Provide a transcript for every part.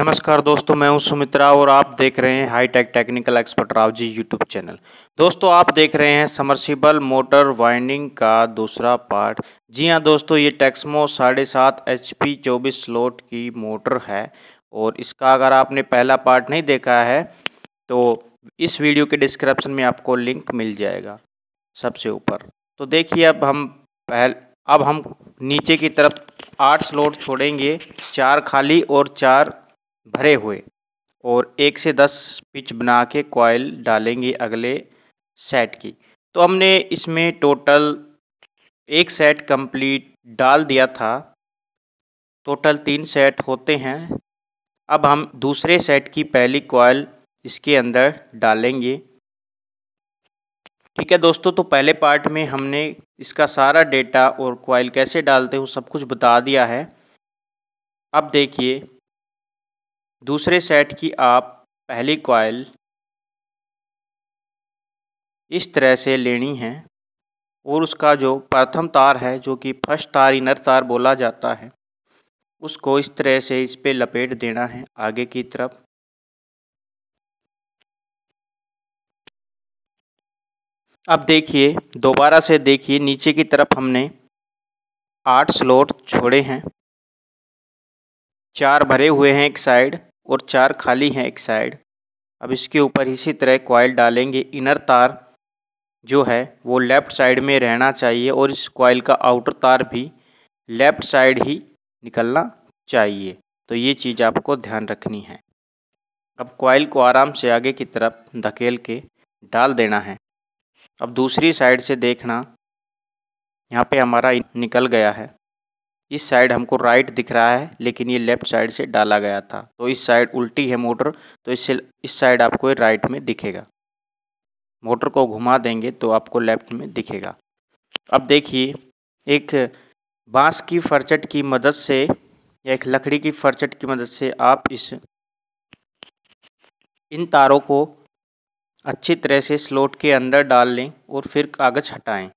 नमस्कार दोस्तों मैं हूं सुमित्रा और आप देख रहे हैं hitech technical expert Rao ji YouTube channel दोस्तों आप देख रहे हैं समरसिबल मोटर वाइंडिंग का दूसरा पार्ट जी हां दोस्तों ये टेक्समो साढ़े सात एच पी चौबीस स्लोट की मोटर है और इसका अगर आपने पहला पार्ट नहीं देखा है तो इस वीडियो के डिस्क्रिप्शन में आपको लिंक मिल जाएगा सबसे ऊपर तो देखिए अब हम पहल अब हम नीचे की तरफ आठ स्लोट छोड़ेंगे चार खाली और चार भरे हुए और एक से दस पिच बना के कॉयल डालेंगे अगले सेट की तो हमने इसमें टोटल एक सेट कंप्लीट डाल दिया था टोटल तीन सेट होते हैं अब हम दूसरे सेट की पहली कॉयल इसके अंदर डालेंगे ठीक है दोस्तों तो पहले पार्ट में हमने इसका सारा डेटा और कॉयल कैसे डालते हो सब कुछ बता दिया है अब देखिए दूसरे सेट की आप पहली कॉयल इस तरह से लेनी है और उसका जो प्रथम तार है जो कि फर्स्ट तार इनर तार बोला जाता है उसको इस तरह से इस पर लपेट देना है आगे की तरफ अब देखिए दोबारा से देखिए नीचे की तरफ हमने आठ स्लॉट छोड़े हैं चार भरे हुए हैं एक साइड और चार खाली हैं एक साइड अब इसके ऊपर इसी तरह कॉयल डालेंगे इनर तार जो है वो लेफ़्ट साइड में रहना चाहिए और इस कॉयल का आउटर तार भी लेफ़्ट साइड ही निकलना चाहिए तो ये चीज़ आपको ध्यान रखनी है अब कॉयल को आराम से आगे की तरफ धकेल के डाल देना है अब दूसरी साइड से देखना यहाँ पे हमारा निकल गया है इस साइड हमको राइट दिख रहा है लेकिन ये लेफ्ट साइड से डाला गया था तो इस साइड उल्टी है मोटर तो इससे इस साइड आपको राइट में दिखेगा मोटर को घुमा देंगे तो आपको लेफ्ट में दिखेगा अब देखिए एक बांस की फरचट की मदद से या एक लकड़ी की फरचट की मदद से आप इस इन तारों को अच्छी तरह से स्लोट के अंदर डाल लें और फिर कागज़ हटाएं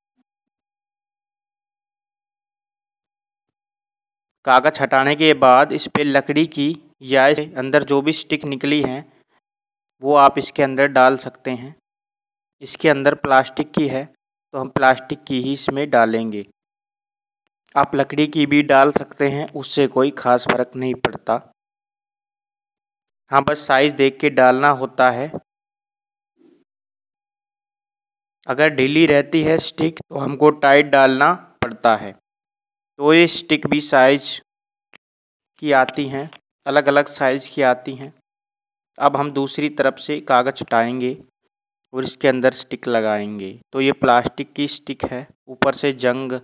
कागज़ हटाने के बाद इस पर लकड़ी की या इस अंदर जो भी स्टिक निकली हैं वो आप इसके अंदर डाल सकते हैं इसके अंदर प्लास्टिक की है तो हम प्लास्टिक की ही इसमें डालेंगे आप लकड़ी की भी डाल सकते हैं उससे कोई ख़ास फ़र्क नहीं पड़ता हाँ बस साइज़ देख के डालना होता है अगर ढीली रहती है स्टिक तो हमको टाइट डालना पड़ता है ये स्टिक भी साइज की आती हैं अलग अलग साइज़ की आती हैं अब हम दूसरी तरफ से कागज़ हटाएंगे और इसके अंदर स्टिक लगाएंगे तो ये प्लास्टिक की स्टिक है ऊपर से जंग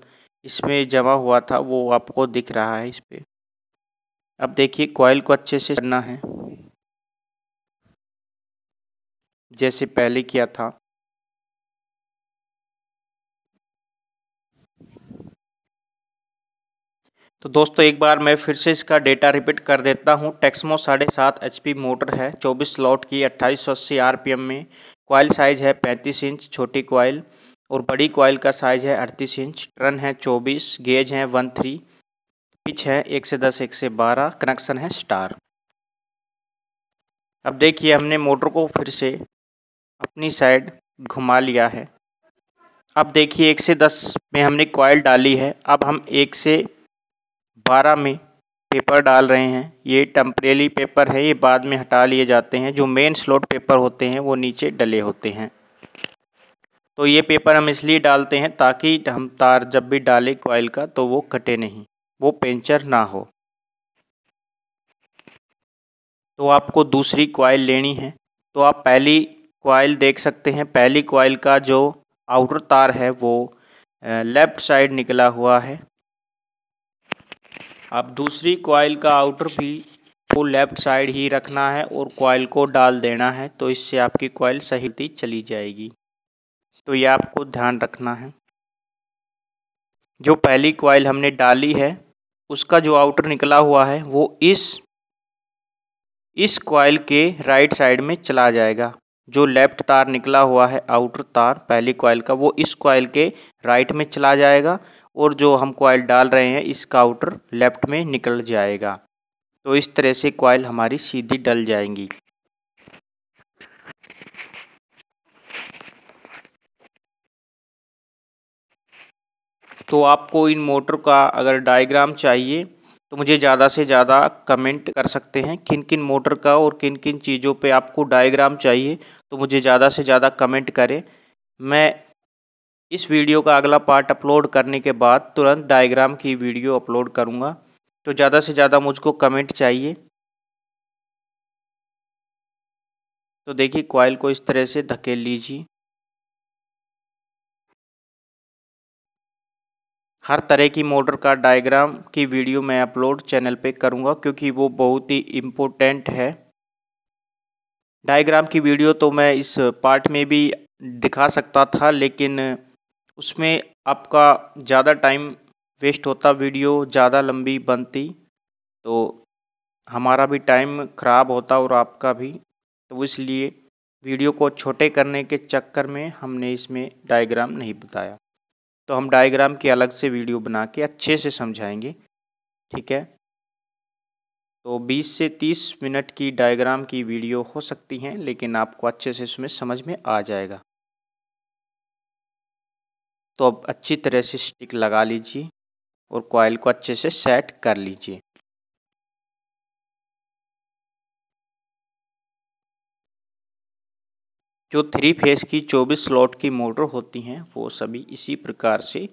इसमें जमा हुआ था वो आपको दिख रहा है इस पर अब देखिए कॉयल को अच्छे से करना है जैसे पहले किया था तो दोस्तों एक बार मैं फिर से इसका डेटा रिपीट कर देता हूँ टेक्समो साढ़े सात एच मोटर है 24 स्लॉट की अट्ठाईस सौ अस्सी आर में कॉयल साइज है 35 इंच छोटी कॉयल और बड़ी कॉयल का साइज है अड़तीस इंच टर्न है 24 गेज है वन थ्री पिच है एक से दस एक से बारह कनेक्शन है स्टार अब देखिए हमने मोटर को फिर से अपनी साइड घुमा लिया है अब देखिए एक से दस में हमने कॉयल डाली है अब हम एक से बारह में पेपर डाल रहे हैं ये टम्परेली पेपर है ये बाद में हटा लिए जाते हैं जो मेन स्लॉट पेपर होते हैं वो नीचे डले होते हैं तो ये पेपर हम इसलिए डालते हैं ताकि हम तार जब भी डालें कॉयल का तो वो कटे नहीं वो पेंचर ना हो तो आपको दूसरी कॉयल लेनी है तो आप पहली कॉयल देख सकते हैं पहली कॉयल का जो आउटर तार है वो लेफ़्ट साइड निकला हुआ है अब दूसरी कॉइल का आउटर भी को लेफ्ट साइड ही रखना है और कॉइल को डाल देना है तो इससे आपकी कॉइल सही चली जाएगी तो ये आपको ध्यान रखना है जो पहली कॉइल हमने डाली है उसका जो आउटर निकला हुआ है वो इस इस कॉइल के राइट साइड में चला जाएगा जो लेफ्ट तार निकला हुआ है आउटर तार पहली कॉइल का वो इस कॉइल के राइट में चला जाएगा और जो हम कॉयल डाल रहे हैं इसका आउटर लेफ्ट में निकल जाएगा तो इस तरह से कॉयल हमारी सीधी डल जाएंगी तो आपको इन मोटर का अगर डायग्राम चाहिए तो मुझे ज़्यादा से ज़्यादा कमेंट कर सकते हैं किन किन मोटर का और किन किन चीज़ों पे आपको डायग्राम चाहिए तो मुझे ज़्यादा से ज़्यादा कमेंट करें मैं इस वीडियो का अगला पार्ट अपलोड करने के बाद तुरंत डायग्राम की वीडियो अपलोड करूँगा तो ज़्यादा से ज़्यादा मुझको कमेंट चाहिए तो देखिए क्वाइल को इस तरह से धकेल लीजिए हर तरह की मोटर का डायग्राम की वीडियो मैं अपलोड चैनल पे करूँगा क्योंकि वो बहुत ही इम्पोर्टेंट है डायग्राम की वीडियो तो मैं इस पार्ट में भी दिखा सकता था लेकिन उसमें आपका ज़्यादा टाइम वेस्ट होता वीडियो ज़्यादा लंबी बनती तो हमारा भी टाइम ख़राब होता और आपका भी तो इसलिए वीडियो को छोटे करने के चक्कर में हमने इसमें डायग्राम नहीं बताया तो हम डायग्राम की अलग से वीडियो बना के अच्छे से समझाएंगे ठीक है तो 20 से 30 मिनट की डायग्राम की वीडियो हो सकती हैं लेकिन आपको अच्छे से इसमें समझ में आ जाएगा तो अब अच्छी तरह से स्टिक लगा लीजिए और कॉयल को अच्छे से सेट कर लीजिए जो थ्री फेस की 24 स्लॉट की मोटर होती हैं वो सभी इसी प्रकार से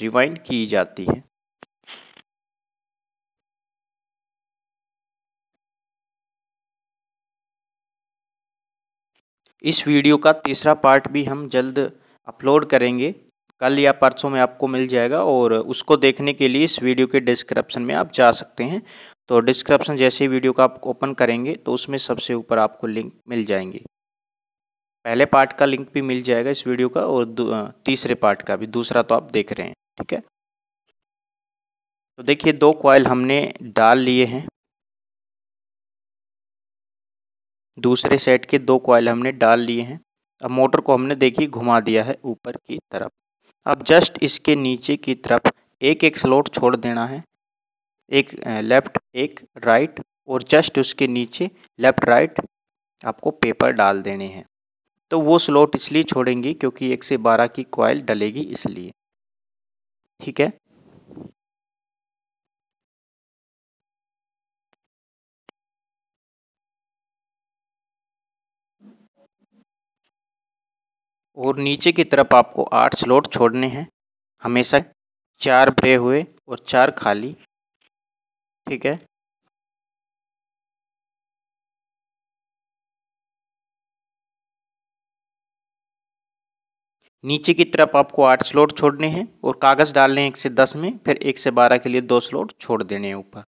रिवाइंड की जाती है इस वीडियो का तीसरा पार्ट भी हम जल्द अपलोड करेंगे कल या परसों में आपको मिल जाएगा और उसको देखने के लिए इस वीडियो के डिस्क्रिप्शन में आप जा सकते हैं तो डिस्क्रिप्शन जैसे ही वीडियो का आप ओपन करेंगे तो उसमें सबसे ऊपर आपको लिंक मिल जाएंगे पहले पार्ट का लिंक भी मिल जाएगा इस वीडियो का और तीसरे पार्ट का भी दूसरा तो आप देख रहे हैं ठीक है तो देखिए दो क्वाइल हमने डाल लिए हैं दूसरे सेट के दो क्वाइल हमने डाल लिए हैं अब मोटर को हमने देखिए घुमा दिया है ऊपर की तरफ अब जस्ट इसके नीचे की तरफ एक एक स्लॉट छोड़ देना है एक लेफ्ट एक राइट और जस्ट उसके नीचे लेफ्ट राइट आपको पेपर डाल देने हैं तो वो स्लॉट इसलिए छोड़ेंगे क्योंकि एक से बारह की कॉयल डलेगी इसलिए ठीक है और नीचे की तरफ आपको आठ स्लॉट छोड़ने हैं हमेशा चार भरे हुए और चार खाली ठीक है नीचे की तरफ आपको आठ स्लॉट छोड़ने हैं और कागज़ डालने हैं एक से दस में फिर एक से बारह के लिए दो स्लॉट छोड़ देने हैं ऊपर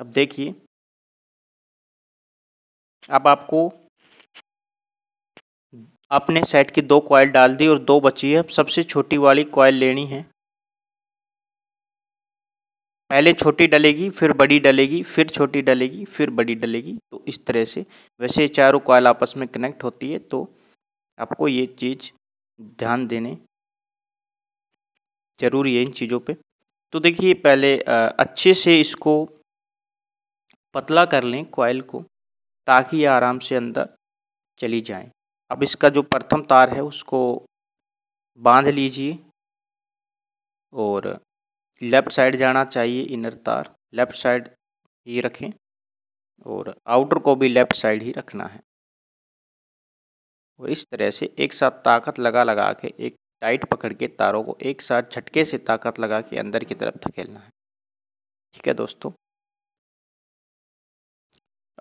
अब देखिए अब आपको आपने सेट की दो कॉयल डाल दी और दो बची है सबसे छोटी वाली कॉयल लेनी है पहले छोटी डलेगी फिर बड़ी डलेगी फिर छोटी डलेगी फिर बड़ी डलेगी तो इस तरह से वैसे चारों कॉयल आपस में कनेक्ट होती है तो आपको ये चीज़ ध्यान देने ज़रूरी है इन चीज़ों पे तो देखिए पहले अच्छे से इसको पतला कर लें कॉयल को ताकि आराम से अंदर चली जाए अब इसका जो प्रथम तार है उसको बांध लीजिए और लेफ़्ट साइड जाना चाहिए इनर तार लेफ़्ट साइड ही रखें और आउटर को भी लेफ़्ट साइड ही रखना है और इस तरह से एक साथ ताकत लगा लगा के एक टाइट पकड़ के तारों को एक साथ झटके से ताकत लगा के अंदर की तरफ धकेलना है ठीक है दोस्तों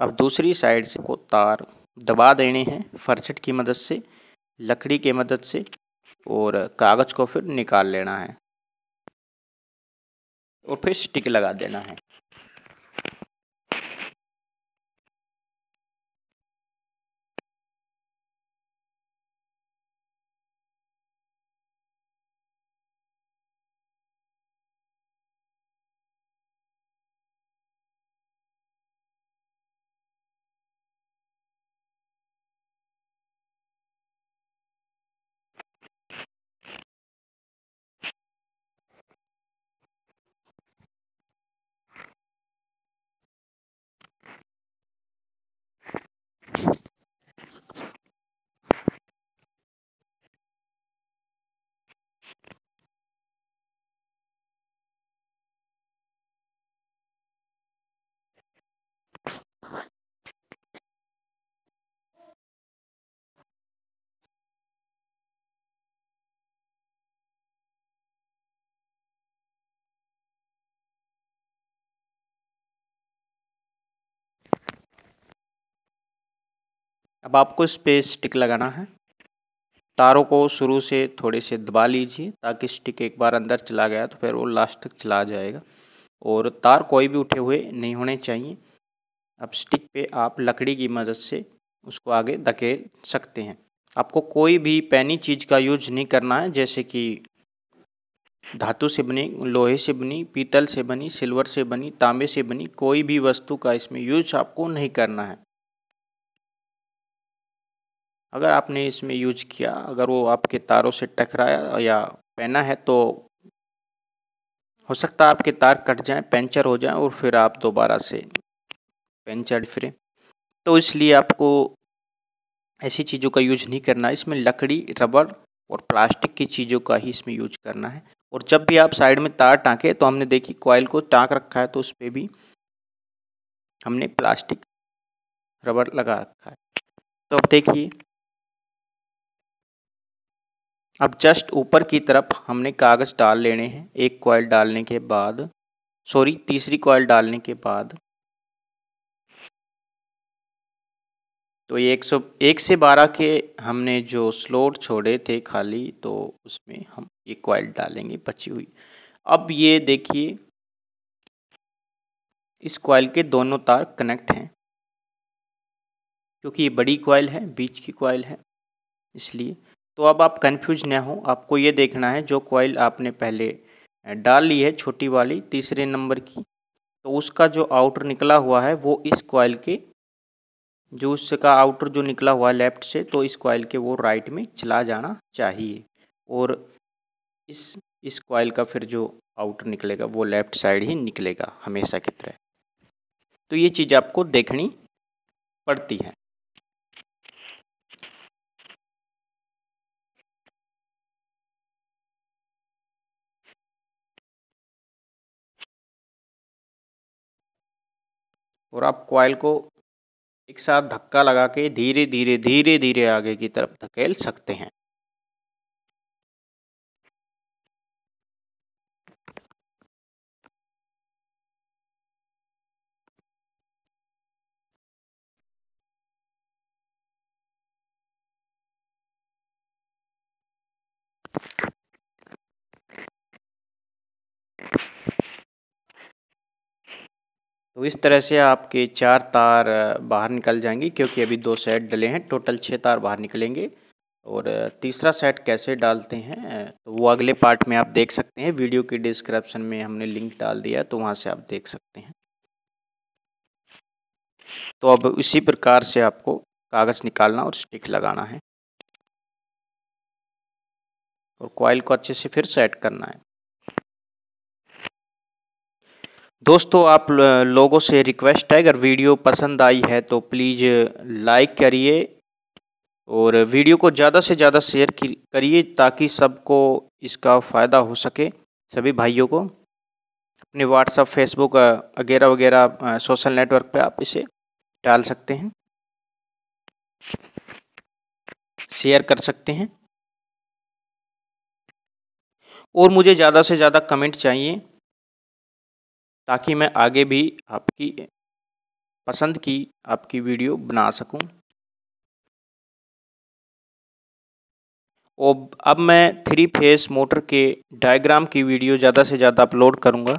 अब दूसरी साइड से को तार दबा देने हैं फरछट की मदद से लकड़ी के मदद से और कागज़ को फिर निकाल लेना है और फिर स्टिक लगा देना है अब आपको इस पर स्टिक लगाना है तारों को शुरू से थोड़े से दबा लीजिए ताकि स्टिक एक बार अंदर चला गया तो फिर वो लास्ट तक चला जाएगा और तार कोई भी उठे हुए नहीं होने चाहिए अब स्टिक पे आप लकड़ी की मदद से उसको आगे धकेल सकते हैं आपको कोई भी पैनी चीज़ का यूज नहीं करना है जैसे कि धातु से बनी लोहे से बनी पीतल से बनी सिल्वर से बनी तांबे से बनी कोई भी वस्तु का इसमें यूज आपको नहीं करना है अगर आपने इसमें यूज किया अगर वो आपके तारों से टकराया या पहना है तो हो सकता है आपके तार कट जाएं पंचर हो जाएं और फिर आप दोबारा से पंचर फिरें तो इसलिए आपको ऐसी चीज़ों का यूज नहीं करना है इसमें लकड़ी रबड़ और प्लास्टिक की चीज़ों का ही इसमें यूज करना है और जब भी आप साइड में तार टाँके तो हमने देखी कॉयल को टाँक रखा है तो उस पर भी हमने प्लास्टिक रबड़ लगा रखा है तो अब देखिए अब जस्ट ऊपर की तरफ हमने कागज़ डाल लेने हैं एक कॉयल डालने के बाद सॉरी तीसरी कॉयल डालने के बाद तो एक सौ एक से बारह के हमने जो स्लोट छोड़े थे खाली तो उसमें हम एक कॉयल डालेंगे बची हुई अब ये देखिए इस कॉयल के दोनों तार कनेक्ट हैं क्योंकि ये बड़ी कॉयल है बीच की कॉयल है इसलिए तो अब आप कन्फ्यूज ना हो आपको ये देखना है जो कॉइल आपने पहले डाल ली है छोटी वाली तीसरे नंबर की तो उसका जो आउटर निकला हुआ है वो इस कॉइल के जो उसका आउटर जो निकला हुआ है लेफ्ट से तो इस कॉइल के वो राइट में चला जाना चाहिए और इस इस कॉइल का फिर जो आउटर निकलेगा वो लेफ्ट साइड ही निकलेगा हमेशा की तरह तो ये चीज़ आपको देखनी पड़ती है और आप कॉयल को एक साथ धक्का लगा के धीरे धीरे धीरे धीरे आगे की तरफ धकेल सकते हैं तो इस तरह से आपके चार तार बाहर निकल जाएंगे क्योंकि अभी दो सेट डले हैं टोटल छः तार बाहर निकलेंगे और तीसरा सेट कैसे डालते हैं तो वो अगले पार्ट में आप देख सकते हैं वीडियो के डिस्क्रिप्शन में हमने लिंक डाल दिया तो वहाँ से आप देख सकते हैं तो अब उसी प्रकार से आपको कागज़ निकालना और स्टिक लगाना है और कॉइल को अच्छे से फिर सेट करना है दोस्तों आप लोगों से रिक्वेस्ट है अगर वीडियो पसंद आई है तो प्लीज़ लाइक करिए और वीडियो को ज़्यादा से ज़्यादा शेयर करिए ताकि सबको इसका फ़ायदा हो सके सभी भाइयों को अपने व्हाट्सअप फेसबुक वगैरह वगैरह सोशल नेटवर्क पे आप इसे डाल सकते हैं शेयर कर सकते हैं और मुझे ज़्यादा से ज़्यादा कमेंट चाहिए ताकि मैं आगे भी आपकी पसंद की आपकी वीडियो बना सकूं और अब मैं थ्री फेस मोटर के डायग्राम की वीडियो ज़्यादा से ज़्यादा अपलोड करूंगा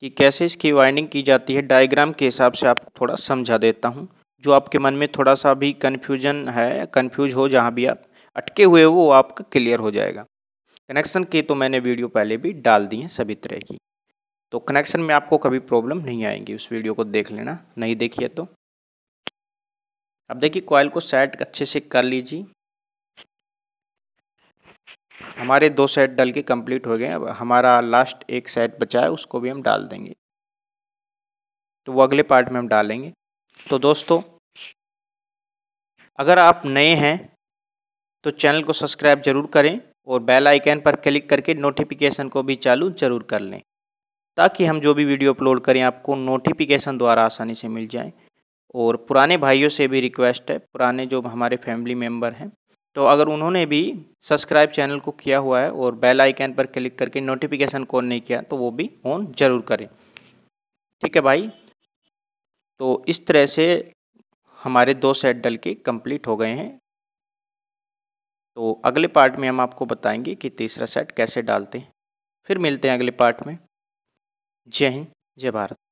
कि कैसे इसकी वाइंडिंग की जाती है डायग्राम के हिसाब से आपको थोड़ा समझा देता हूं जो आपके मन में थोड़ा सा भी कन्फ्यूजन है कन्फ्यूज हो जहां भी आप अटके हुए हो वो आपका क्लियर हो जाएगा कनेक्शन की तो मैंने वीडियो पहले भी डाल दी है सभी तरह की तो कनेक्शन में आपको कभी प्रॉब्लम नहीं आएंगी उस वीडियो को देख लेना नहीं देखिए तो अब देखिए कॉयल को सेट अच्छे से कर लीजिए हमारे दो सेट डल के कंप्लीट हो गए अब हमारा लास्ट एक सेट बचा है उसको भी हम डाल देंगे तो वो अगले पार्ट में हम डालेंगे तो दोस्तों अगर आप नए हैं तो चैनल को सब्सक्राइब जरूर करें और बेल आइकन पर क्लिक करके नोटिफिकेशन को भी चालू जरूर कर लें ताकि हम जो भी वीडियो अपलोड करें आपको नोटिफिकेशन द्वारा आसानी से मिल जाए और पुराने भाइयों से भी रिक्वेस्ट है पुराने जो हमारे फैमिली मेम्बर हैं तो अगर उन्होंने भी सब्सक्राइब चैनल को किया हुआ है और बेल आइकन पर क्लिक करके नोटिफिकेशन को नहीं किया तो वो भी ऑन जरूर करें ठीक है भाई तो इस तरह से हमारे दो सेट डल के कंप्लीट हो गए हैं तो अगले पार्ट में हम आपको बताएंगे कि तीसरा सेट कैसे डालते हैं फिर मिलते हैं अगले पार्ट में जय हिंद जय भारत